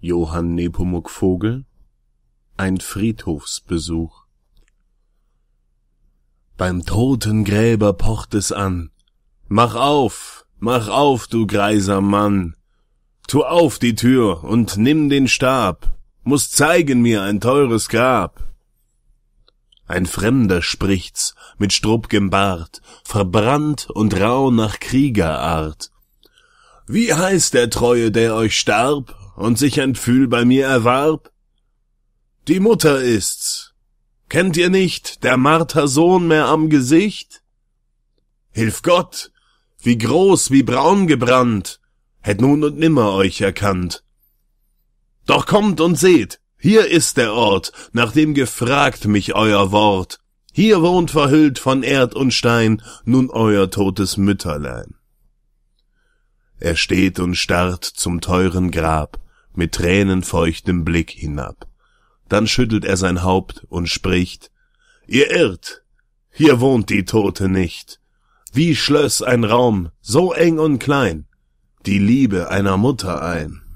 Johann Nepomuk Vogel Ein Friedhofsbesuch Beim Totengräber pocht es an. Mach auf, mach auf, du greiser Mann. Tu auf die Tür und nimm den Stab, muß zeigen mir ein teures Grab. Ein Fremder spricht's, mit strupp'gem Bart, verbrannt und rau nach Kriegerart. Wie heißt der Treue, der euch starb? und sich ein Fühl bei mir erwarb? Die Mutter ist's. Kennt ihr nicht der Martha Sohn mehr am Gesicht? Hilf Gott, wie groß, wie braun gebrannt, hätt nun und nimmer euch erkannt. Doch kommt und seht, hier ist der Ort, nach dem gefragt mich euer Wort. Hier wohnt verhüllt von Erd und Stein nun euer totes Mütterlein. Er steht und starrt zum teuren Grab, mit tränenfeuchtem Blick hinab. Dann schüttelt er sein Haupt und spricht Ihr irrt, hier wohnt die Tote nicht. Wie schlöss ein Raum so eng und klein die Liebe einer Mutter ein.